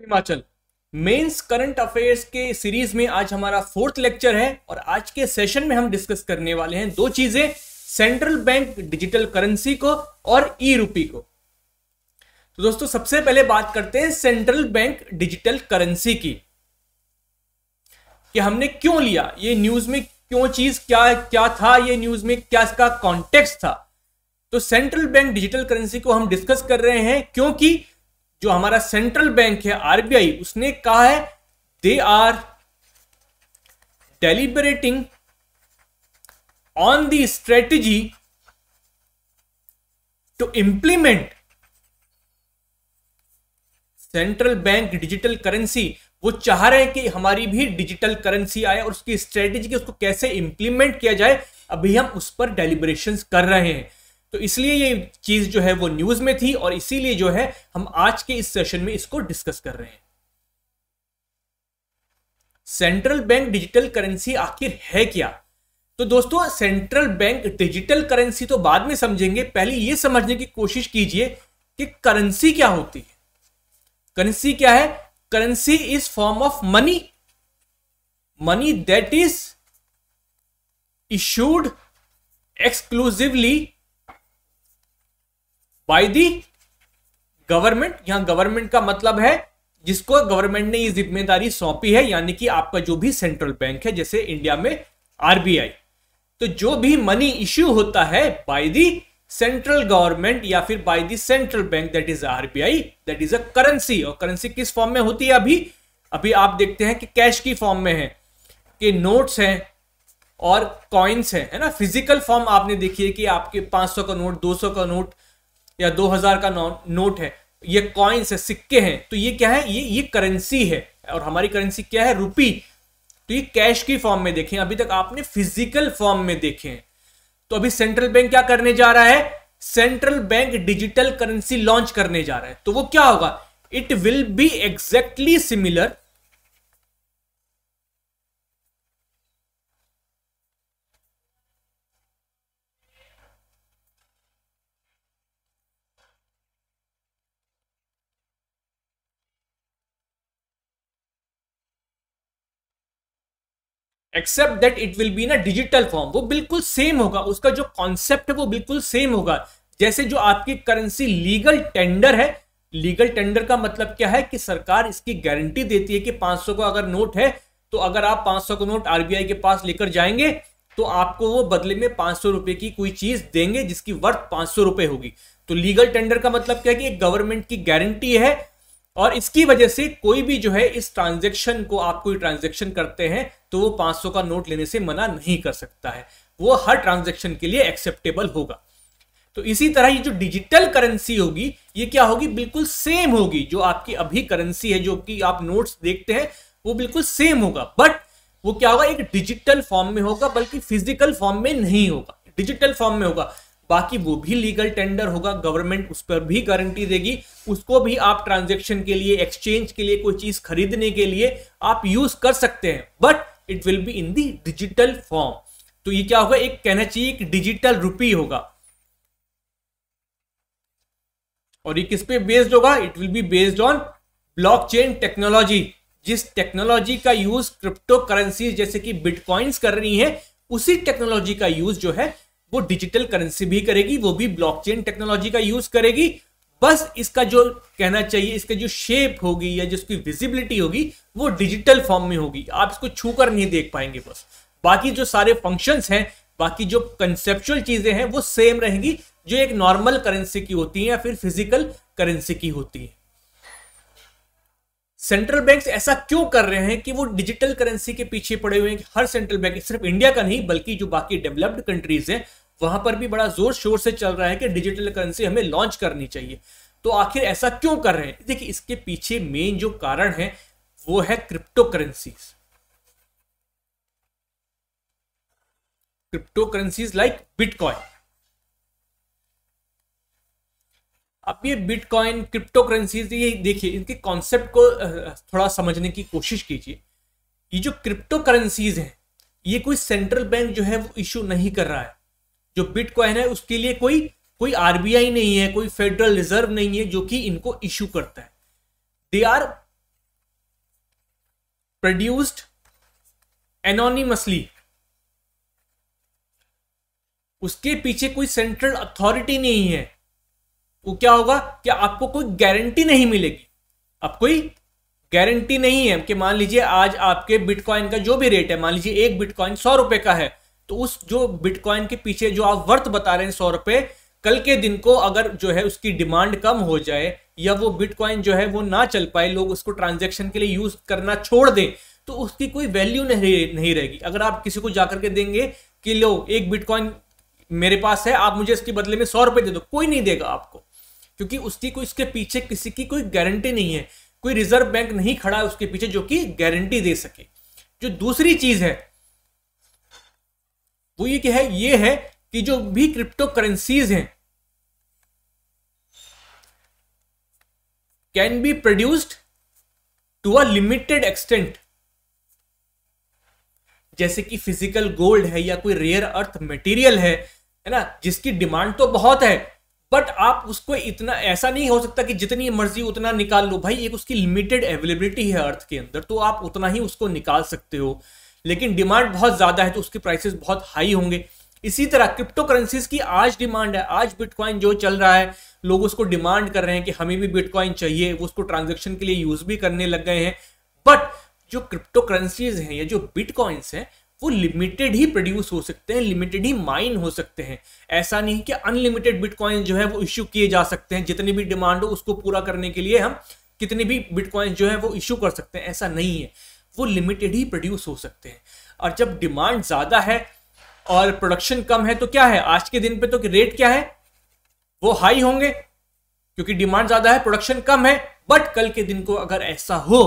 Himachal mains current affairs के series में आज हमारा फोर्थ लेक्चर है और आज के सेशन में हम डिस्कस करने वाले हैं दो चीजें सेंट्रल बैंक डिजिटल करेंसी को और ई रूपी को तो दोस्तों सबसे पहले बात करते हैं सेंट्रल बैंक डिजिटल करेंसी की कि हमने क्यों लिया ये न्यूज में क्यों चीज क्या क्या था ये न्यूज में क्या इसका कॉन्टेक्स्ट था तो सेंट्रल बैंक डिजिटल करेंसी को हम डिस्कस कर रहे हैं क्योंकि जो हमारा सेंट्रल बैंक है आरबीआई उसने कहा है they are deliberating on the strategy to implement central bank digital currency वो चाह रहे हैं कि हमारी भी डिजिटल करेंसी आए और उसकी स्ट्रेटेजी उसको कैसे इंप्लीमेंट किया जाए अभी हम उस पर डेलिब्रेशन कर रहे हैं तो इसलिए ये चीज जो है वो न्यूज में थी और इसीलिए जो है हम आज के इस सेशन में इसको डिस्कस कर रहे हैं सेंट्रल बैंक डिजिटल करेंसी आखिर है क्या तो दोस्तों सेंट्रल बैंक डिजिटल करेंसी तो बाद में समझेंगे पहले ये समझने की कोशिश कीजिए कि करेंसी क्या होती है करेंसी क्या है currency is form of money money that is issued exclusively by the government यहां गवर्नमेंट का मतलब है जिसको गवर्नमेंट ने ये जिम्मेदारी सौंपी है यानी कि आपका जो भी सेंट्रल बैंक है जैसे इंडिया में आरबीआई तो जो भी मनी इश्यू होता है बाय दी सेंट्रल गवर्नमेंट या फिर by the central bank that is RBI that is a currency और करेंसी किस फॉर्म में होती है अभी अभी आप देखते हैं कि कैश की फॉर्म में है कि नोट्स हैं और कॉइन्स हैं है ना फिजिकल फॉर्म आपने देखी है कि आपके 500 का नोट 200 का नोट या दो हजार का नोट है ये कॉइन्स है सिक्के हैं तो ये क्या है ये ये करेंसी है और हमारी करेंसी क्या है रुपी तो ये कैश की फॉर्म में देखें अभी तक आपने फिजिकल फॉर्म में देखे हैं तो अभी सेंट्रल बैंक क्या करने जा रहा है central bank digital currency launch करने जा रहा है तो वो क्या होगा it will be exactly similar except that it will be in a digital form वो बिल्कुल सेम होगा उसका जो कॉन्सेप्ट है वो बिल्कुल सेम होगा जैसे जो आपकी करेंसी लीगल टेंडर है लीगल टेंडर का मतलब क्या है कि सरकार इसकी गारंटी देती है कि 500 का अगर नोट है तो अगर आप 500 का नोट आरबीआई के पास लेकर जाएंगे तो आपको वो बदले में पांच सौ रुपए की कोई चीज देंगे जिसकी वर्थ पांच सौ रुपए होगी तो लीगल टेंडर का मतलब क्या है कि गवर्नमेंट की गारंटी है और इसकी वजह से कोई भी जो है इस ट्रांजेक्शन को आप कोई ट्रांजेक्शन करते हैं तो वो पांच का नोट लेने से मना नहीं कर सकता है वो हर ट्रांजेक्शन के लिए एक्सेप्टेबल होगा तो इसी तरह ये जो डिजिटल करेंसी होगी ये क्या होगी बिल्कुल सेम होगी जो आपकी अभी करेंसी है जो कि आप नोट्स देखते हैं वो बिल्कुल सेम होगा बट वो क्या होगा एक डिजिटल फॉर्म में होगा बल्कि फिजिकल फॉर्म में नहीं होगा डिजिटल फॉर्म में होगा बाकी वो भी लीगल टेंडर होगा गवर्नमेंट उस पर भी गारंटी देगी उसको भी आप ट्रांजेक्शन के लिए एक्सचेंज के लिए कोई चीज खरीदने के लिए आप यूज कर सकते हैं but it will be in the digital form तो ये क्या होगा एक कहना चाहिए एक डिजिटल रूपी होगा और ये किस पे बेस्ड होगा it will be based on blockchain technology जिस टेक्नोलॉजी का यूज क्रिप्टो करेंसी जैसे कि बिटकॉइंस कर रही है उसी टेक्नोलॉजी का यूज जो है वो डिजिटल करेंसी भी करेगी वो भी ब्लॉकचेन टेक्नोलॉजी का यूज करेगी बस इसका जो कहना चाहिए इसका जो शेप होगी या जिसकी विजिबिलिटी होगी वो डिजिटल फॉर्म में होगी आप इसको छू कर नहीं देख पाएंगे बस बाकी जो सारे फंक्शन हैं बाकी जो कंसेप्चुअल चीजें हैं वो सेम रहेंगी जो एक नॉर्मल करेंसी की होती है या फिर फिजिकल करेंसी की होती है सेंट्रल बैंक ऐसा क्यों कर रहे हैं कि वो डिजिटल करेंसी के पीछे पड़े हुए हैं हर सेंट्रल बैंक सिर्फ इंडिया का नहीं बल्कि जो बाकी डेवलप्ड कंट्रीज हैं वहां पर भी बड़ा जोर शोर से चल रहा है कि डिजिटल करेंसी हमें लॉन्च करनी चाहिए तो आखिर ऐसा क्यों कर रहे हैं देखिए इसके पीछे मेन जो कारण है वो है crypto currency crypto currencies like bitcoin अब ये बिटकॉइन क्रिप्टो करेंसीज ये देखिए इनके कॉन्सेप्ट को थोड़ा समझने की कोशिश कीजिए ये जो क्रिप्टो करेंसीज हैं ये कोई सेंट्रल बैंक जो है वो इशू नहीं कर रहा है जो बिटकॉइन है उसके लिए कोई कोई आरबीआई नहीं है कोई फेडरल रिजर्व नहीं है जो कि इनको इश्यू करता है दे आर प्रोड्यूस्ड एनोनिमसली उसके पीछे कोई सेंट्रल अथॉरिटी नहीं है वो क्या होगा कि आपको कोई गारंटी नहीं मिलेगी अब कोई गारंटी नहीं है कि मान लीजिए आज आपके बिटकॉइन का जो भी रेट है मान लीजिए एक बिटकॉइन सौ रुपए का है तो उस जो बिटकॉइन के पीछे जो आप वर्थ बता रहे हैं सौ रुपए कल के दिन को अगर जो है उसकी डिमांड कम हो जाए या वो बिटकॉइन जो है वो ना चल पाए लोग उसको ट्रांजेक्शन के लिए यूज करना छोड़ दें तो उसकी कोई वैल्यू नहीं नहीं रहेगी अगर आप किसी को जाकर के देंगे कि लो एक बिटकॉइन मेरे पास है आप मुझे इसके बदले में सौ रुपए दे दो कोई नहीं देगा आपको क्योंकि उसकी कोई इसके पीछे किसी की कोई गारंटी नहीं है कोई रिजर्व बैंक नहीं खड़ा है उसके पीछे जो कि गारंटी दे सके जो दूसरी चीज है वो ये क्या है ये है कि जो भी क्रिप्टो करेंसीज हैं can be produced to a limited extent जैसे कि फिजिकल गोल्ड है या कोई रेयर अर्थ मटेरियल है है ना जिसकी डिमांड तो बहुत है बट आप उसको इतना ऐसा नहीं हो सकता कि जितनी मर्जी उतना निकाल लो भाई एक उसकी लिमिटेड अवेलेबिलिटी है अर्थ के अंदर तो आप उतना ही उसको निकाल सकते हो लेकिन डिमांड बहुत ज़्यादा है तो उसके प्राइसेस बहुत हाई होंगे इसी तरह क्रिप्टो करेंसीज की आज डिमांड है आज बिटकॉइन जो चल रहा है लोग उसको डिमांड कर रहे हैं कि हमें भी बिटकॉइन चाहिए वो उसको ट्रांजेक्शन के लिए यूज भी करने लग गए हैं बट जो क्रिप्टो करेंसीज हैं या जो बिटकॉइंस हैं वो लिमिटेड ही प्रोड्यूस हो सकते हैं लिमिटेड ही माइन हो सकते हैं ऐसा नहीं कि अनलिमिटेड बिटकॉइन जो है वो इश्यू किए जा सकते हैं जितनी भी डिमांड हो उसको पूरा करने के लिए हम कितनी भी बिटकॉइन जो है वो इश्यू कर सकते हैं ऐसा नहीं है वो लिमिटेड ही प्रोड्यूस हो सकते हैं और जब डिमांड ज़्यादा है और प्रोडक्शन कम है तो क्या है आज के दिन पे तो रेट क्या है वो हाई होंगे क्योंकि डिमांड ज़्यादा है प्रोडक्शन कम है बट कल के दिन को अगर ऐसा हो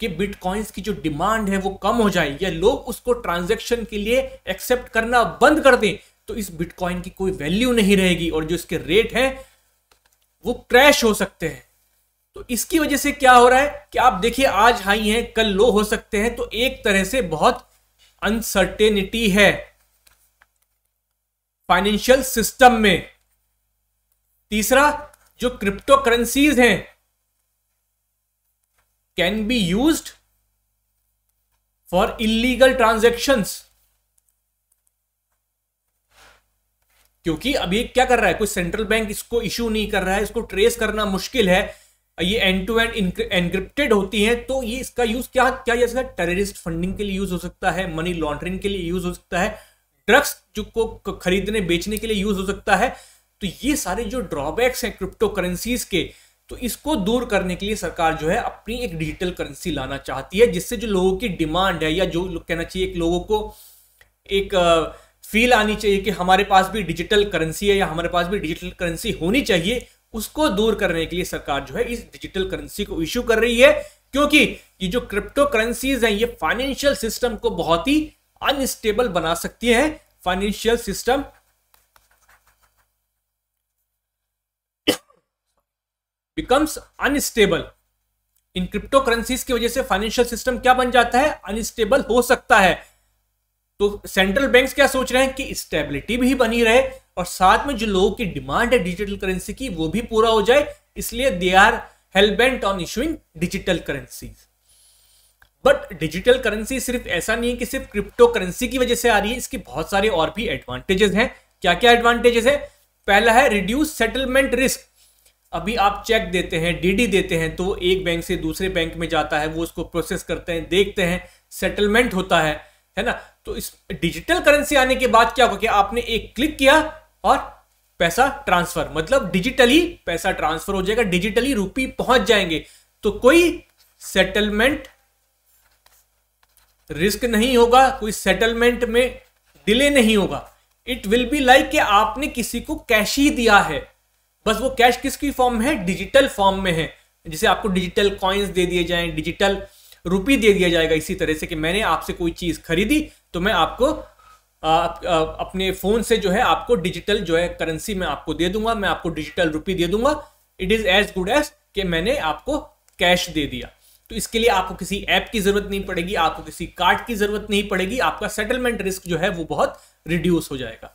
कि बिटकॉइंस की जो डिमांड है वो कम हो जाए या लोग उसको ट्रांजेक्शन के लिए एक्सेप्ट करना बंद कर दें तो इस बिटकॉइन की कोई वैल्यू नहीं रहेगी और जो इसके रेट है वो क्रैश हो सकते हैं तो इसकी वजह से क्या हो रहा है कि आप देखिए आज हाई है कल लो हो सकते हैं तो एक तरह से बहुत अनसर्टेनिटी है फाइनेंशियल सिस्टम में तीसरा जो क्रिप्टो करेंसीज हैं can be use for illegal transactions क्योंकि अभी क्या कर रहा है कोई सेंट्रल बैंक इसको इश्यू नहीं कर रहा है इसको ट्रेस करना मुश्किल है ये एंड टू एंड एनक्रिप्टेड होती हैं तो ये इसका यूज क्या क्या जा सकता है टेररिस्ट फंडिंग के लिए यूज हो सकता है मनी लॉन्ड्रिंग के लिए यूज हो सकता है ड्रग्स जो को खरीदने बेचने के लिए यूज हो सकता है तो ये सारे जो ड्रॉबैक्स हैं क्रिप्टो करेंसीज के तो इसको दूर करने के लिए सरकार जो है अपनी एक डिजिटल करेंसी लाना चाहती है जिससे जो लोगों की डिमांड है या जो कहना चाहिए एक लोगों को एक फील आनी चाहिए कि हमारे पास भी डिजिटल करेंसी है या हमारे पास भी डिजिटल करेंसी होनी चाहिए उसको दूर करने के लिए सरकार जो है इस डिजिटल करेंसी को इश्यू कर रही है क्योंकि ये जो क्रिप्टो करेंसीज हैं ये फाइनेंशियल सिस्टम को बहुत ही अनस्टेबल बना सकती है financial system becomes unstable in crypto currencies की वजह से फाइनेंशियल सिस्टम क्या बन जाता है अनस्टेबल हो सकता है तो सेंट्रल बैंक्स क्या सोच रहे हैं कि स्टेबिलिटी भी बनी रहे और साथ में जो लोगों की डिमांड है डिजिटल करेंसी की वो भी पूरा हो जाए इसलिए they are hellbent on issuing digital currency but digital currency सिर्फ ऐसा नहीं है कि सिर्फ क्रिप्टो करेंसी की वजह से आ रही है इसके बहुत सारे और भी एडवांटेजेस हैं क्या क्या एडवांटेजेस है पहला है रिड्यूस सेटलमेंट रिस्क अभी आप चेक देते हैं डीडी देते हैं तो एक बैंक से दूसरे बैंक में जाता है वो उसको प्रोसेस करते हैं देखते हैं सेटलमेंट होता है है ना तो इस डिजिटल करेंसी आने के बाद क्या होगा कि आपने एक क्लिक किया और पैसा ट्रांसफर मतलब डिजिटली पैसा ट्रांसफर हो जाएगा डिजिटली रुपी पहुंच जाएंगे तो कोई सेटलमेंट रिस्क नहीं होगा कोई सेटलमेंट में डिले नहीं होगा इट विल बी लाइक कि आपने किसी को कैश ही दिया है बस वो कैश किसकी फॉर्म में है डिजिटल फॉर्म में है जैसे आपको डिजिटल कॉइन्स दे दिए जाएं डिजिटल रुपी दे दिया जाएगा इसी तरह से कि मैंने आपसे कोई चीज़ खरीदी तो मैं आपको अपने फ़ोन से जो है आपको डिजिटल जो है करेंसी मैं आपको दे दूंगा मैं आपको डिजिटल रुपी दे दूंगा it is as good as कि मैंने आपको कैश दे दिया तो इसके लिए आपको किसी ऐप की ज़रूरत नहीं पड़ेगी आपको किसी कार्ड की ज़रूरत नहीं पड़ेगी आपका सेटलमेंट रिस्क जो है वो बहुत रिड्यूस हो जाएगा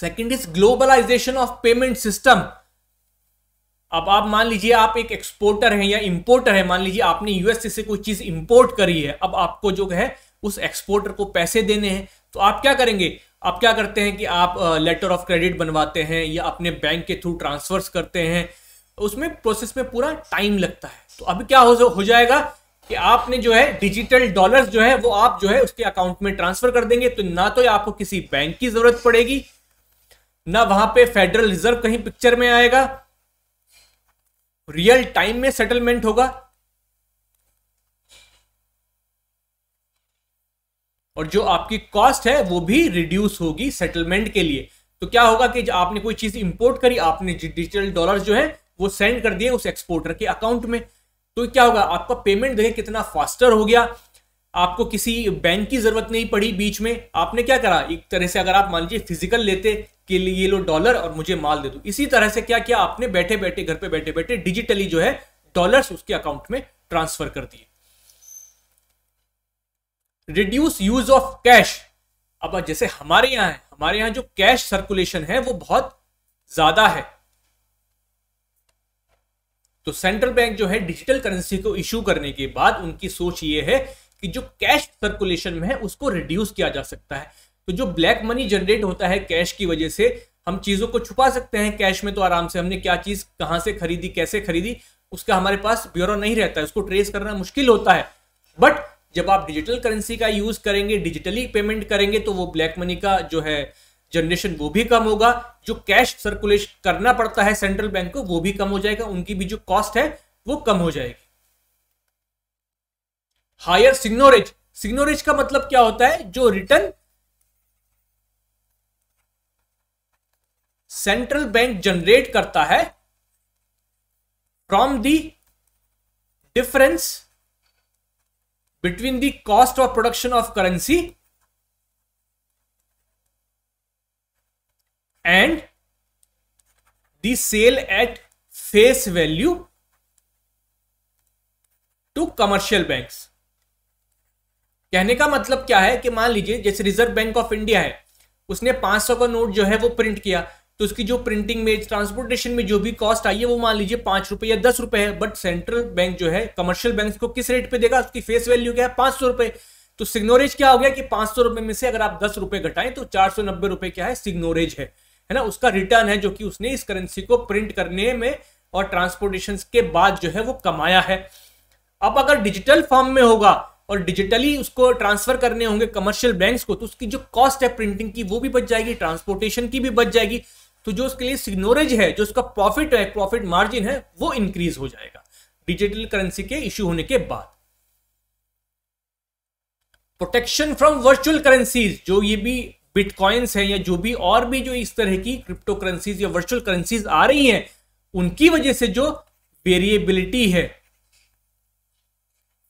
second is globalisation of payment system अब आप मान लीजिए आप एक एक्सपोर्टर हैं या इंपोर्टर है मान लीजिए आपने यूएसए से कोई चीज इंपोर्ट करी है अब आपको जो है उस एक्सपोर्टर को पैसे देने हैं तो आप क्या करेंगे आप क्या करते हैं कि आप लेटर ऑफ क्रेडिट बनवाते हैं या अपने बैंक के थ्रू ट्रांसफर्स करते हैं उसमें प्रोसेस में पूरा टाइम लगता है तो अभी क्या हो, हो जाएगा कि आपने जो है डिजिटल डॉलर्स जो है वो आप जो है उसके अकाउंट में ट्रांसफर कर देंगे तो ना तो आपको किसी बैंक की जरूरत पड़ेगी ना वहां पे फेडरल रिजर्व कहीं पिक्चर में आएगा रियल टाइम में सेटलमेंट होगा और जो आपकी कॉस्ट है वो भी रिड्यूस होगी सेटलमेंट के लिए तो क्या होगा कि आपने कोई चीज़ इंपोर्ट करी आपने डिजिटल डॉलर जो है वो सेंड कर दिए उस एक्सपोर्टर के अकाउंट में तो क्या होगा आपका पेमेंट देखें कितना फास्टर हो गया आपको किसी बैंक की जरूरत नहीं पड़ी बीच में आपने क्या करा एक तरह से अगर आप मान लीजिए फिजिकल लेते लिए ये लो डॉलर और मुझे माल दे दो इसी तरह से क्या किया आपने बैठे बैठे घर पे बैठे बैठे डिजिटली जो है डॉलर्स उसके अकाउंट में ट्रांसफर कर दिए रिड्यूस यूज ऑफ कैश अब जैसे हमारे यहां है हमारे यहां जो कैश सर्कुलेशन है वो बहुत ज्यादा है तो सेंट्रल बैंक जो है डिजिटल करेंसी को इशू करने के बाद उनकी सोच ये है कि जो कैश सर्कुलेशन में है उसको रिड्यूस किया जा सकता है तो जो ब्लैक मनी जनरेट होता है कैश की वजह से हम चीजों को छुपा सकते हैं कैश में तो आराम से हमने क्या चीज कहां से खरीदी कैसे खरीदी उसका हमारे पास ब्यूरो नहीं रहता है उसको ट्रेस करना मुश्किल होता है बट जब आप डिजिटल करेंसी का यूज करेंगे डिजिटली पेमेंट करेंगे तो वो ब्लैक मनी का जो है जनरेशन वो भी कम होगा जो कैश सर्कुलेशन करना पड़ता है सेंट्रल बैंक को वो भी कम हो जाएगा उनकी भी जो कॉस्ट है वो कम हो जाएगी हायर सिग्नोरेज सिग्नोरेज का मतलब क्या होता है जो रिटर्न सेंट्रल बैंक जनरेट करता है from the difference between the cost of production of currency and the sale at face value to commercial banks कहने का मतलब क्या है कि मान लीजिए जैसे रिजर्व बैंक ऑफ इंडिया है उसने 500 का नोट जो है वो प्रिंट किया तो उसकी जो प्रिंटिंग में ट्रांसपोर्टेशन में जो भी कॉस्ट आई है वो मान लीजिए पांच रुपए या दस रुपए है बट सेंट्रल बैंक जो है कमर्शियल बैंक को किस रेट पे देगा उसकी फेस वैल्यू क्या है पांच सौ रुपए तो सिग्नोरेज क्या हो गया कि पांच सौ रुपए में से अगर आप दस रुपए घटाएं तो चार सौ नब्बे रुपए क्या है सिग्नोरेज है है ना उसका रिटर्न है जो कि उसने इस करेंसी को प्रिंट करने में और ट्रांसपोर्टेशन के बाद जो है वो कमाया है अब अगर डिजिटल फॉर्म में होगा और डिजिटली उसको ट्रांसफर करने होंगे कमर्शियल बैंक्स को तो उसकी जो कॉस्ट है प्रिंटिंग की वो भी बच जाएगी ट्रांसपोर्टेशन की भी बच जाएगी तो जो उसके लिए सिग्नोरेज है जो उसका प्रॉफिट है प्रॉफिट मार्जिन है वो इंक्रीज हो जाएगा डिजिटल करेंसी के इश्यू होने के बाद प्रोटेक्शन फ्रॉम वर्चुअल करेंसीज जो ये भी बिटकॉइंस है या जो भी और भी जो इस तरह की क्रिप्टो करेंसीज या वर्चुअल करेंसीज आ रही हैं उनकी वजह से जो वेरिएबिलिटी है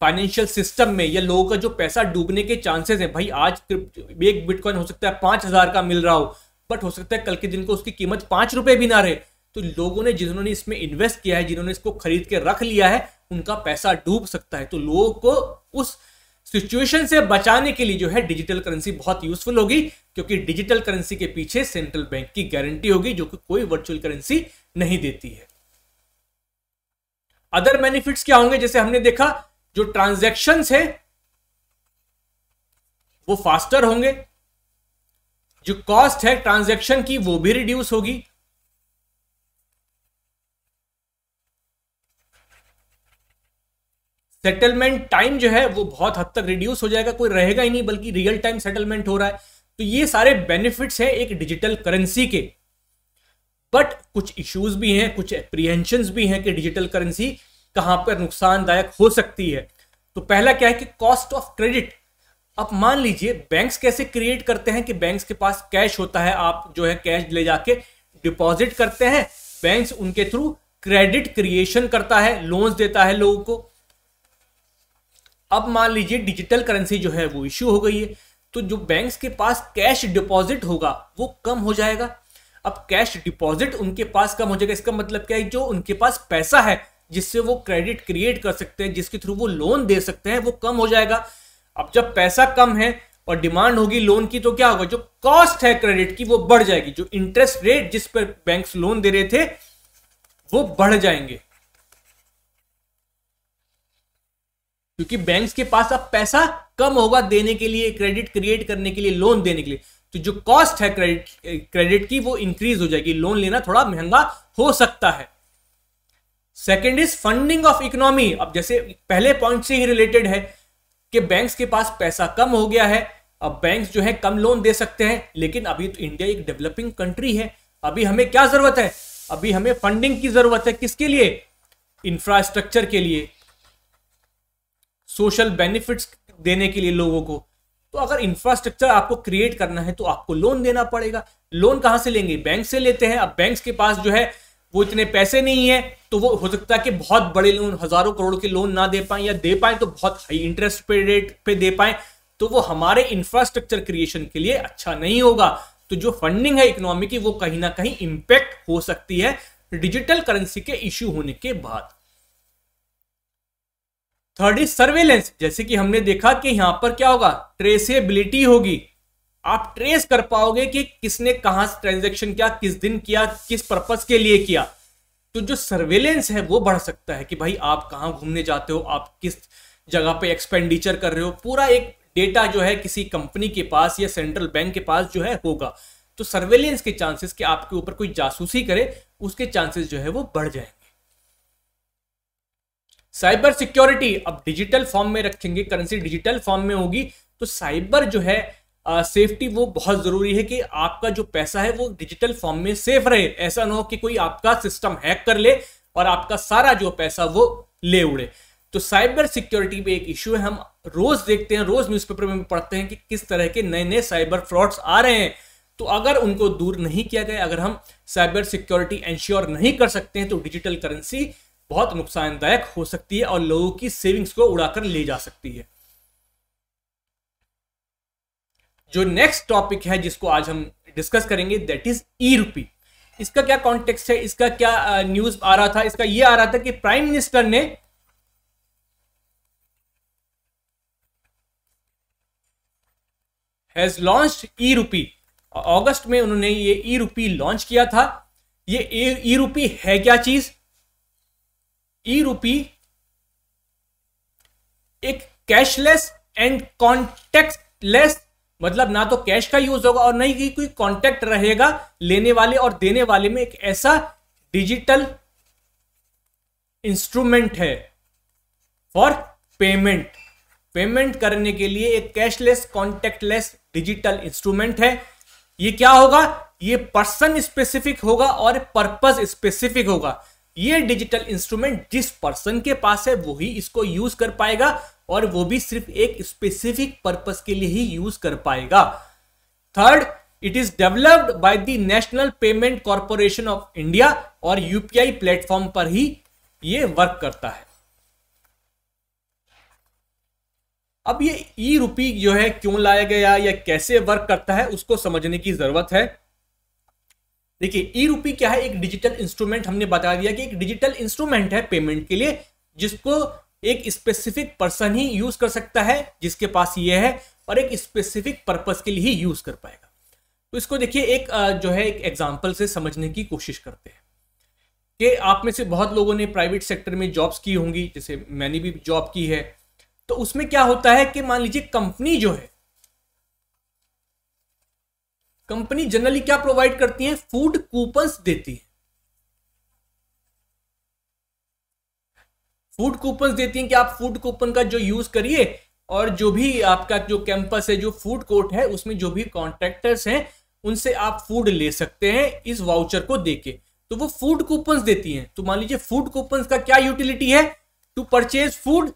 फाइनेंशियल सिस्टम में या लोगों का जो पैसा डूबने के चांसेस है भाई आज एक बिटकॉइन हो सकता है पांच हजार का मिल रहा हो बट हो सकता है कल के दिन को उसकी कीमत पांच रुपए भी ना रहे तो लोगों ने जिन्होंने इसमें इन्वेस्ट किया है जिन्होंने इसको खरीद के रख लिया है उनका पैसा डूब सकता है तो लोगों को उस सिचुएशन से बचाने के लिए जो है डिजिटल करेंसी बहुत यूजफुल होगी क्योंकि डिजिटल करेंसी के पीछे सेंट्रल बैंक की गारंटी होगी जो कि कोई वर्चुअल करेंसी नहीं देती है अदर बेनिफिट्स क्या होंगे जैसे हमने देखा जो ट्रांजेक्शन है वो फास्टर होंगे जो कॉस्ट है ट्रांजैक्शन की वो भी रिड्यूस होगी सेटलमेंट टाइम जो है वो बहुत हद तक रिड्यूस हो जाएगा कोई रहेगा ही नहीं बल्कि रियल टाइम सेटलमेंट हो रहा है तो ये सारे बेनिफिट्स हैं एक डिजिटल करेंसी के बट कुछ इश्यूज भी हैं कुछ एप्रीहेंशन भी हैं कि डिजिटल करेंसी कहां पर नुकसानदायक हो सकती है तो पहला क्या है कि कॉस्ट ऑफ क्रेडिट अब मान लीजिए बैंक्स कैसे क्रिएट करते हैं कि बैंक्स के पास कैश होता है आप जो है कैश ले जाके डिपॉजिट करते हैं बैंक्स उनके थ्रू क्रेडिट क्रिएशन करता है लोन्स देता है लोगों को अब मान लीजिए डिजिटल करेंसी जो है वो इश्यू हो गई है तो जो बैंक्स के पास कैश डिपॉजिट होगा वो कम हो जाएगा अब कैश डिपॉजिट उनके पास कम हो जाएगा इसका मतलब क्या है जो उनके पास पैसा है जिससे वो क्रेडिट क्रिएट कर सकते हैं जिसके थ्रू वो लोन दे सकते हैं वो कम हो जाएगा अब जब पैसा कम है और डिमांड होगी लोन की तो क्या होगा जो कॉस्ट है क्रेडिट की वो बढ़ जाएगी जो इंटरेस्ट रेट जिस पर बैंक्स लोन दे रहे थे वो बढ़ जाएंगे क्योंकि बैंक्स के पास अब पैसा कम होगा देने के लिए क्रेडिट क्रिएट करने के लिए लोन देने के लिए तो जो कॉस्ट है क्रेडिट क्रेडिट की वो इंक्रीज हो जाएगी लोन लेना थोड़ा महंगा हो सकता है second is funding of economy अब जैसे पहले पॉइंट से ही रिलेटेड है कि बैंक्स के पास पैसा कम हो गया है अब बैंक्स जो है कम लोन दे सकते हैं लेकिन अभी तो इंडिया एक डेवलपिंग कंट्री है अभी हमें क्या जरूरत है अभी हमें फंडिंग की जरूरत है किसके लिए इंफ्रास्ट्रक्चर के लिए सोशल बेनिफिट्स देने के लिए लोगों को तो अगर इंफ्रास्ट्रक्चर आपको क्रिएट करना है तो आपको लोन देना पड़ेगा लोन कहां से लेंगे बैंक से लेते हैं अब बैंक के पास जो है वो इतने पैसे नहीं है तो वो हो सकता है कि बहुत बड़े लोन हजारों करोड़ के लोन ना दे पाए या दे पाए तो बहुत हाई इंटरेस्ट पे रेट पे दे पाए तो वो हमारे इंफ्रास्ट्रक्चर क्रिएशन के लिए अच्छा नहीं होगा तो जो फंडिंग है इकोनॉमी की वो कहीं ना कहीं इंपैक्ट हो सकती है डिजिटल करेंसी के इश्यू होने के बाद थर्ड इज सर्वेलेंस जैसे कि हमने देखा कि यहां पर क्या होगा ट्रेसेबिलिटी होगी आप ट्रेस कर पाओगे कि किसने कहां ट्रांजेक्शन किया किस दिन किया किस पर्पज के लिए किया तो जो सर्वेलेंस है वो बढ़ सकता है कि भाई आप कहाँ घूमने जाते हो आप किस जगह पे एक्सपेंडिचर कर रहे हो पूरा एक डेटा जो है किसी कंपनी के पास या सेंट्रल बैंक के पास जो है होगा तो सर्वेलेंस के चांसेस कि आपके ऊपर कोई जासूसी करे उसके चांसेस जो है वो बढ़ जाएंगे साइबर सिक्योरिटी अब डिजिटल फॉर्म में रखेंगे करेंसी डिजिटल फॉर्म में होगी तो साइबर जो है सेफ्टी वो बहुत ज़रूरी है कि आपका जो पैसा है वो डिजिटल फॉर्म में सेफ रहे ऐसा ना हो कि कोई आपका सिस्टम हैक कर ले और आपका सारा जो पैसा वो ले उड़े तो साइबर सिक्योरिटी पे एक इश्यू है हम रोज देखते हैं रोज न्यूज़पेपर में पढ़ते हैं कि किस तरह के नए नए साइबर फ्रॉड्स आ रहे हैं तो अगर उनको दूर नहीं किया गया अगर हम साइबर सिक्योरिटी इंश्योर नहीं कर सकते हैं तो डिजिटल करेंसी बहुत नुकसानदायक हो सकती है और लोगों की सेविंग्स को उड़ाकर ले जा सकती है जो नेक्स्ट टॉपिक है जिसको आज हम डिस्कस करेंगे दैट इज ई रूपी इसका क्या कॉन्टेक्स्ट है इसका क्या न्यूज आ रहा था इसका ये आ रहा था कि प्राइम मिनिस्टर ने हैज लॉन्च ई रूपी अगस्त में उन्होंने ये ई रूपी लॉन्च किया था ये ई रूपी है क्या चीज ई रूपी एक कैशलेस एंड कॉन्टेक्टलेस मतलब ना तो कैश का यूज होगा और ना ही कोई कॉन्टेक्ट रहेगा लेने वाले और देने वाले में एक ऐसा डिजिटल इंस्ट्रूमेंट है फॉर पेमेंट पेमेंट करने के लिए एक कैशलेस कॉन्टेक्टलेस डिजिटल इंस्ट्रूमेंट है ये क्या होगा ये पर्सन स्पेसिफिक होगा और पर्पस स्पेसिफिक होगा ये डिजिटल इंस्ट्रूमेंट जिस पर्सन के पास है वही इसको यूज कर पाएगा और वो भी सिर्फ एक स्पेसिफिक पर्पस के लिए ही यूज कर पाएगा third it is developed by the national payment corporation of India और यूपीआई प्लेटफॉर्म पर ही ये वर्क करता है अब ये ई रुपी जो है क्यों लाया गया या कैसे वर्क करता है उसको समझने की जरूरत है देखिए ई रूपी क्या है एक डिजिटल इंस्ट्रूमेंट हमने बता दिया कि एक डिजिटल इंस्ट्रूमेंट है पेमेंट के लिए जिसको एक स्पेसिफिक पर्सन ही यूज कर सकता है जिसके पास ये है और एक स्पेसिफिक पर्पस के लिए ही यूज कर पाएगा तो इसको देखिए एक जो है एक एग्जाम्पल से समझने की कोशिश करते हैं कि आप में से बहुत लोगों ने प्राइवेट सेक्टर में जॉब्स की होंगी जैसे मैंने भी जॉब की है तो उसमें क्या होता है कि मान लीजिए कंपनी जो है कंपनी जनरली क्या प्रोवाइड करती है फूड कूपन्स देती है फूड कूपन्स देती है कि आप फूड कूपन का जो यूज करिए और जो भी आपका जो कैंपस है जो फूड कोर्ट है उसमें जो भी कॉन्ट्रेक्टर्स हैं उनसे आप फूड ले सकते हैं इस वाउचर को देके तो वो फूड कूपन्स देती हैं तो मान लीजिए फूड कूपन्स का क्या यूटिलिटी है टू परचेज फूड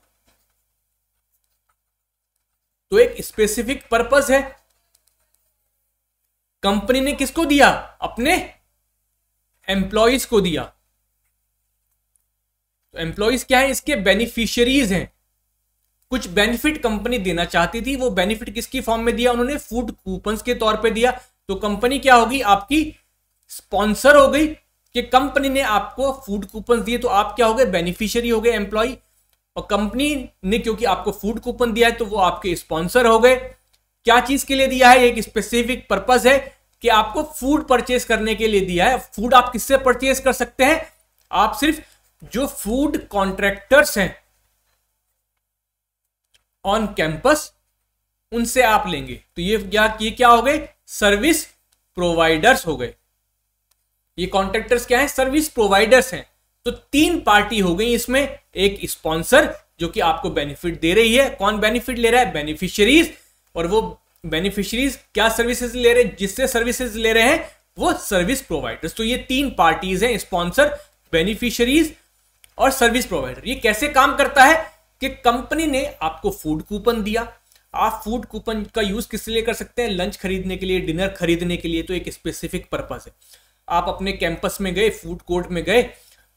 तो एक स्पेसिफिक पर्पस है कंपनी ने किसको दिया अपने एम्प्लॉयज को दिया तो एम्प्लॉयज क्या है इसके बेनिफिशियरीज हैं कुछ बेनिफिट कंपनी देना चाहती थी वो बेनिफिट किसकी फॉर्म में दिया उन्होंने फूड कूपन के तौर पे दिया तो कंपनी क्या होगी आपकी स्पॉन्सर हो गई कि कंपनी ने आपको फूड कूपन दिए तो आप क्या हो गए बेनिफिशियरी हो गए एम्प्लॉय और कंपनी ने क्योंकि आपको फूड कूपन दिया है तो वो आपके स्पॉन्सर हो गए क्या चीज के लिए दिया है एक स्पेसिफिक पर्पज है कि आपको फूड परचेस करने के लिए दिया है फूड आप किससे परचेस कर सकते हैं आप सिर्फ जो फूड कॉन्ट्रैक्टर्स हैं ऑन कैंपस उनसे आप लेंगे तो ये क्या ये क्या हो गए सर्विस प्रोवाइडर्स हो गए ये कॉन्ट्रैक्टर्स क्या है सर्विस प्रोवाइडर्स हैं तो तीन पार्टी हो गई इसमें एक स्पॉन्सर जो कि आपको बेनिफिट दे रही है कौन बेनिफिट ले रहा है बेनिफिशरीज और वो बेनिफिशरीज क्या सर्विसेज ले रहे हैं जिससे सर्विसेज ले रहे हैं वो सर्विस प्रोवाइडर्स तो ये तीन पार्टीज हैं स्पॉन्सर बेनिफिशरीज और सर्विस प्रोवाइडर ये कैसे काम करता है कि कंपनी ने आपको फूड कूपन दिया आप फूड कूपन का यूज किस लिए कर सकते हैं लंच खरीदने के लिए डिनर खरीदने के लिए तो एक स्पेसिफिक पर्पज है आप अपने कैंपस में गए फूड कोर्ट में गए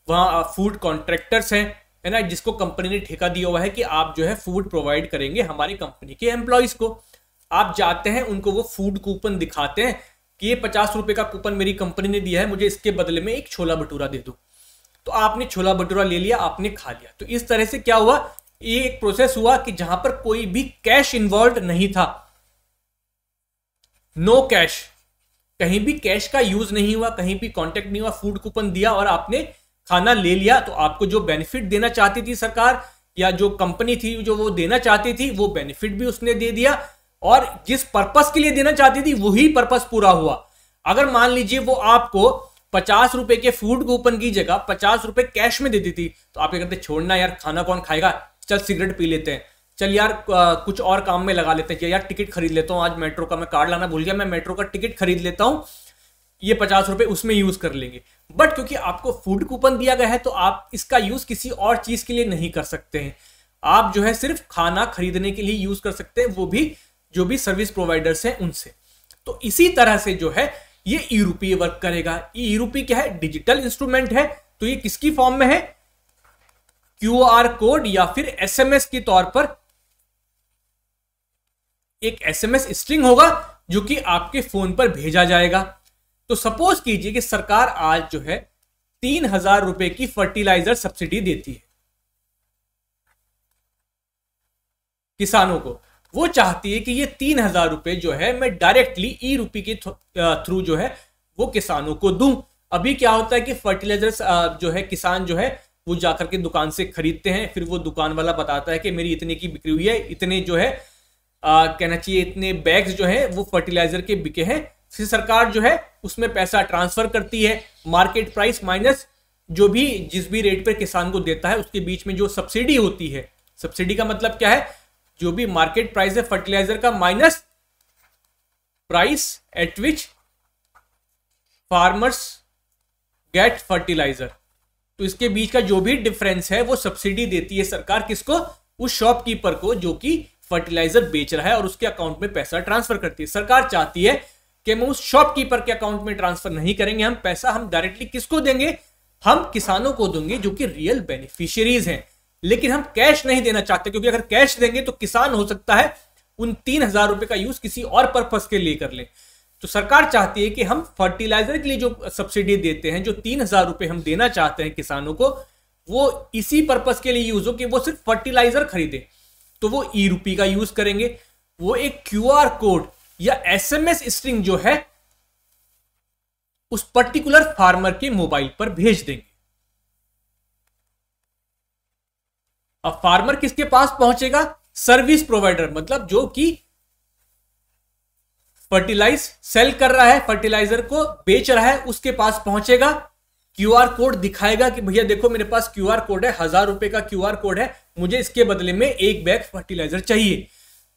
वहाँ फूड कॉन्ट्रैक्टर्स हैं है ना जिसको कंपनी ने ठेका दिया हुआ है कि आप जो है फूड प्रोवाइड करेंगे हमारी कंपनी के एम्प्लॉयज को आप जाते हैं उनको वो फूड कूपन दिखाते हैं कि ये पचास रुपए का कूपन मेरी कंपनी ने दिया है मुझे इसके बदले में एक छोला भटूरा दे दो तो आपने छोला भटूरा ले लिया आपने खा लिया तो इस तरह से क्या हुआ ये एक प्रोसेस हुआ कि जहां पर कोई भी कैश इन्वॉल्व नहीं था नो कैश कहीं भी कैश का यूज नहीं हुआ कहीं भी कॉन्टेक्ट नहीं हुआ फूड कूपन दिया और आपने खाना ले लिया तो आपको जो बेनिफिट देना चाहती थी सरकार या जो कंपनी थी जो वो देना चाहती थी वो बेनिफिट भी उसने दे दिया और जिस पर्पस के लिए देना चाहती थी वही पर्पस पूरा हुआ अगर मान लीजिए वो आपको पचास रुपए के फूड कूपन की जगह पचास रुपए कैश में देती थी तो आप क्या करते छोड़ना यार खाना कौन खाएगा चल सिगरेट पी लेते हैं चल यार कुछ और काम में लगा लेते हैं यार टिकट खरीद लेता हूँ आज मेट्रो का मैं कार्ड लाना भूल गया मैं मेट्रो का टिकट खरीद लेता हूँ ये पचास रुपए उसमें यूज कर लेंगे बट क्योंकि आपको फूड कूपन दिया गया है तो आप इसका यूज किसी और चीज के लिए नहीं कर सकते हैं आप जो है सिर्फ खाना खरीदने के लिए यूज कर सकते हैं वो भी जो भी सर्विस प्रोवाइडर्स हैं उनसे तो इसी तरह से जो है ये यूरोपीय वर्क करेगा ये यूरोपी क्या है डिजिटल इंस्ट्रूमेंट है तो ये किसकी फॉर्म में है क्यू आर कोड या फिर एस के तौर पर एक एसएमएस स्ट्रिंग होगा जो कि आपके फोन पर भेजा जाएगा तो सपोज कीजिए कि सरकार आज जो है तीन हजार रुपए की फर्टिलाइजर सब्सिडी देती है किसानों को वो चाहती है कि ये तीन हजार रुपए जो है मैं डायरेक्टली ई रूपी के थ्रू जो है वो किसानों को दूं अभी क्या होता है कि फर्टिलाइजर जो है किसान जो है वो जाकर के दुकान से खरीदते हैं फिर वो दुकान वाला बताता है कि मेरी इतने की बिक्री हुई है इतने जो है आ, कहना चाहिए इतने बैग्स जो है वो फर्टिलाइजर के बिके हैं फिर सरकार जो है उसमें पैसा ट्रांसफर करती है मार्केट प्राइस माइनस जो भी जिस भी रेट पर किसान को देता है उसके बीच में जो सब्सिडी होती है सब्सिडी का मतलब क्या है जो भी मार्केट प्राइस है फर्टिलाइजर का minus price at which farmers get fertiliser तो इसके बीच का जो भी डिफरेंस है वो सब्सिडी देती है सरकार किसको उस शॉपकीपर को जो कि फर्टिलाइजर बेच रहा है और उसके अकाउंट में पैसा ट्रांसफर करती है सरकार चाहती है कि हम उस शॉपकीपर के अकाउंट में ट्रांसफर नहीं करेंगे हम पैसा हम डायरेक्टली किसको देंगे हम किसानों को देंगे जो कि रियल बेनिफिशियरीज हैं लेकिन हम कैश नहीं देना चाहते क्योंकि अगर कैश देंगे तो किसान हो सकता है उन तीन हजार रुपए का यूज किसी और पर्पज के लिए कर ले तो सरकार चाहती है कि हम फर्टिलाइजर के लिए जो सब्सिडी देते हैं जो तीन हजार रुपए हम देना चाहते हैं किसानों को वो इसी पर्पज के लिए यूज हो कि वो सिर्फ फर्टिलाइजर खरीदे तो वो ई रूपी का यूज करेंगे वो एक क्यू कोड या एस एम एस स्ट्रिंग जो है उस पर्टिकुलर फार्मर के मोबाइल पर भेज देंगे अब फार्मर किसके पास पहुंचेगा सर्विस प्रोवाइडर मतलब जो कि फर्टिलाइज सेल कर रहा है फर्टिलाइजर को बेच रहा है उसके पास पहुंचेगा क्यूआर कोड दिखाएगा कि भैया देखो मेरे पास क्यूआर कोड है हजार रुपए का क्यूआर कोड है मुझे इसके बदले में एक बैग फर्टिलाइजर चाहिए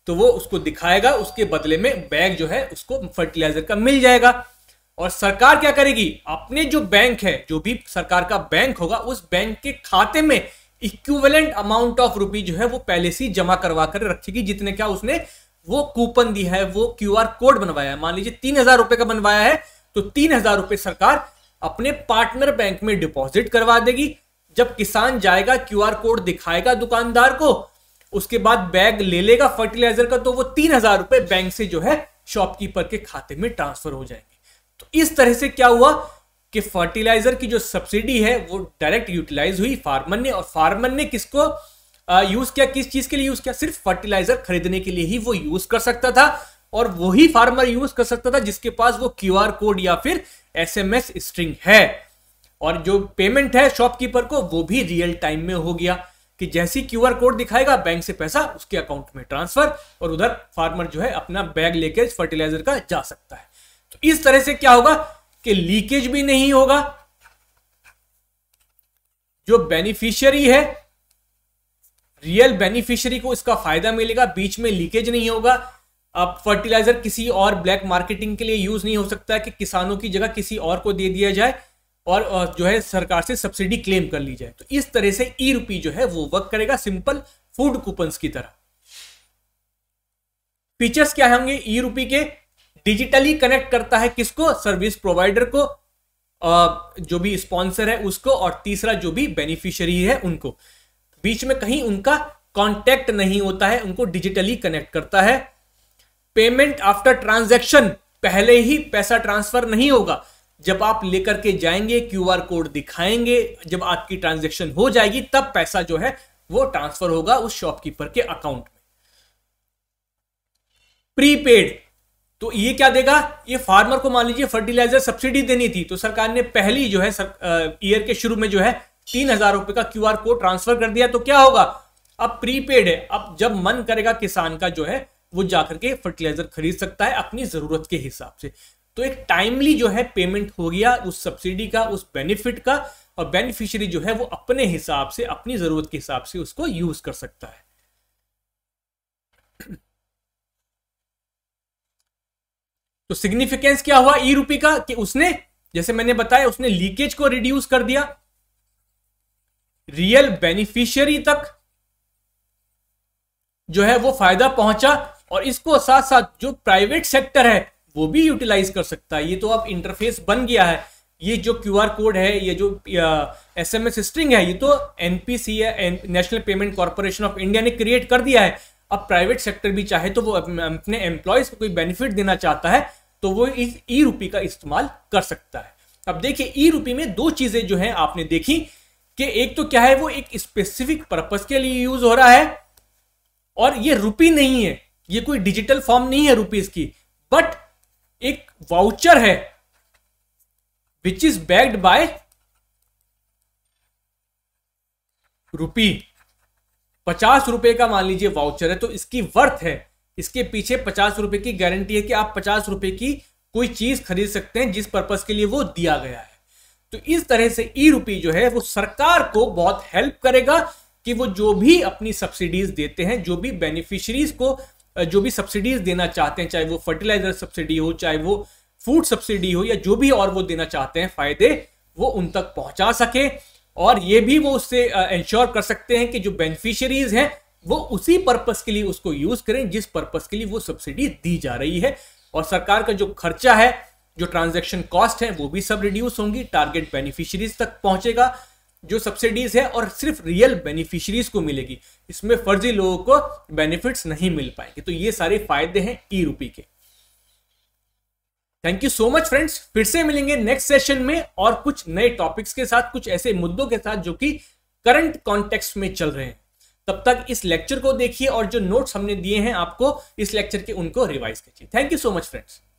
तो वो उसको दिखाएगा उसके बदले में बैग जो है उसको फर्टिलाइजर का मिल जाएगा और सरकार क्या करेगी अपने जो बैंक है जो भी सरकार का बैंक होगा उस बैंक के खाते में इक्विवेलेंट अमाउंट ऑफ रुपी जो है वो पहले से जमा करवा कर रखेगी जितने क्या उसने वो कूपन दिया है वो क्यू कोड बनवाया है मान लीजिए तीन हजार रुपए का बनवाया है तो तीन हजार रुपए सरकार अपने पार्टनर बैंक में डिपॉजिट करवा देगी जब किसान जाएगा क्यू कोड दिखाएगा दुकानदार को उसके बाद बैग ले लेगा फर्टिलाइजर का तो वो तीन हजार रुपए बैंक से जो है शॉपकीपर के खाते में ट्रांसफर हो जाएंगे तो इस तरह से क्या हुआ कि फर्टिलाइजर की जो सब्सिडी है वो डायरेक्ट यूटिलाइज हुई फार्मर ने और फार्मर ने किसको यूज किया किस चीज के लिए यूज किया सिर्फ फर्टिलाइजर खरीदने के लिए ही वो यूज कर सकता था और वही फार्मर यूज कर सकता था जिसके पास वो क्यू कोड या फिर एस स्ट्रिंग है और जो पेमेंट है शॉपकीपर को वो भी रियल टाइम में हो गया कि जैसी क्यू कोड दिखाएगा बैंक से पैसा उसके अकाउंट में ट्रांसफर और उधर फार्मर जो है अपना बैग लेके फर्टिलाइजर का जा सकता है तो इस तरह से क्या होगा कि लीकेज भी नहीं होगा जो बेनिफिशियरी है रियल बेनिफिशियरी को इसका फायदा मिलेगा बीच में लीकेज नहीं होगा अब फर्टिलाइजर किसी और ब्लैक मार्केटिंग के लिए यूज नहीं हो सकता है कि किसानों की जगह किसी और को दे दिया जाए और जो है सरकार से सब्सिडी क्लेम कर ली जाए तो इस तरह से ई रुपी जो है वो वर्क करेगा सिंपल फूड कूपन की तरह फीचर्स क्या होंगे ई रुपी के डिजिटली कनेक्ट करता है किसको सर्विस प्रोवाइडर को जो भी स्पॉन्सर है उसको और तीसरा जो भी बेनिफिशियरी है उनको बीच में कहीं उनका कॉन्टैक्ट नहीं होता है उनको डिजिटली कनेक्ट करता है पेमेंट आफ्टर ट्रांजैक्शन पहले ही पैसा ट्रांसफर नहीं होगा जब आप लेकर के जाएंगे क्यूआर कोड दिखाएंगे जब आपकी ट्रांजैक्शन हो जाएगी तब पैसा जो है वो ट्रांसफर होगा उस शॉपकीपर के अकाउंट में प्रीपेड तो ये क्या देगा ये फार्मर को मान लीजिए फर्टिलाइजर सब्सिडी देनी थी तो सरकार ने पहली जो है ईयर के शुरू में जो है तीन हजार रुपए का क्यू आर कोड ट्रांसफर कर दिया तो क्या होगा अब प्रीपेड है अब जब मन करेगा किसान का जो है वो जाकर के फर्टिलाइजर खरीद सकता है अपनी जरूरत के हिसाब से तो एक टाइमली जो है पेमेंट हो गया उस सब्सिडी का उस बेनिफिट का और बेनिफिशियरी जो है वो अपने हिसाब से अपनी जरूरत के हिसाब से उसको यूज कर सकता है तो सिग्निफिकेंस क्या हुआ ई e रूपी का कि उसने जैसे मैंने बताया उसने लीकेज को रिड्यूस कर दिया रियल बेनिफिशियरी तक जो है वो फायदा पहुंचा और इसको साथ साथ जो प्राइवेट सेक्टर है वो भी यूटिलाइज कर सकता है ये तो अब इंटरफेस बन गया है ये जो क्यू आर कोड है ये जो एस एम एस स्ट्रिंग है ये तो NPC national payment corporation of India ने क्रिएट कर दिया है अब प्राइवेट सेक्टर भी चाहे तो वो अपने एम्प्लॉयज़ को कोई बेनिफिट देना चाहता है तो वो इस ई रूपी का इस्तेमाल कर सकता है अब देखिए ई रूपी में दो चीज़ें जो हैं आपने देखी कि एक तो क्या है वो एक स्पेसिफिक पर्पज़ के लिए यूज़ हो रहा है और ये रूपी नहीं है ये कोई डिजिटल फॉर्म नहीं है रूपीज की बट एक वाउचर है विच इज बैक्ड बाय रूपी पचास रुपए का मान लीजिए वाउचर है तो इसकी वर्थ है इसके पीछे पचास रुपए की गारंटी है कि आप पचास रुपए की कोई चीज खरीद सकते हैं जिस पर्पज के लिए वो दिया गया है तो इस तरह से ई रुपी जो है वो सरकार को बहुत हेल्प करेगा कि वो जो भी अपनी सब्सिडीज देते हैं जो भी बेनिफिशरीज को जो भी सब्सिडीज देना चाहते हैं चाहे वो फर्टिलाइजर सब्सिडी हो चाहे वो फूड सब्सिडी हो या जो भी और वो देना चाहते हैं फायदे वो उन तक पहुंचा सके और ये भी वो उससे इंश्योर कर सकते हैं कि जो बेनिफिशरीज हैं वो उसी पर्पस के लिए उसको यूज करें जिस पर्पस के लिए वो सब्सिडी दी जा रही है और सरकार का जो खर्चा है जो ट्रांजैक्शन कॉस्ट है वो भी सब रिड्यूस होंगी टारगेट बेनिफिशरीज तक पहुंचेगा जो सब्सिडीज है और सिर्फ रियल बेनिफिशरीज को मिलेगी इसमें फर्जी लोगों को बेनिफिट्स नहीं मिल पाएंगे तो ये सारे फायदे हैं ई रूपी के thank you so much friends फिर से मिलेंगे नेक्स्ट सेशन में और कुछ नए टॉपिक्स के साथ कुछ ऐसे मुद्दों के साथ जो कि करंट कॉन्टेक्स्ट में चल रहे हैं तब तक इस लेक्चर को देखिए और जो नोट्स हमने दिए हैं आपको इस लेक्चर के उनको रिवाइज कीजिए thank you so much friends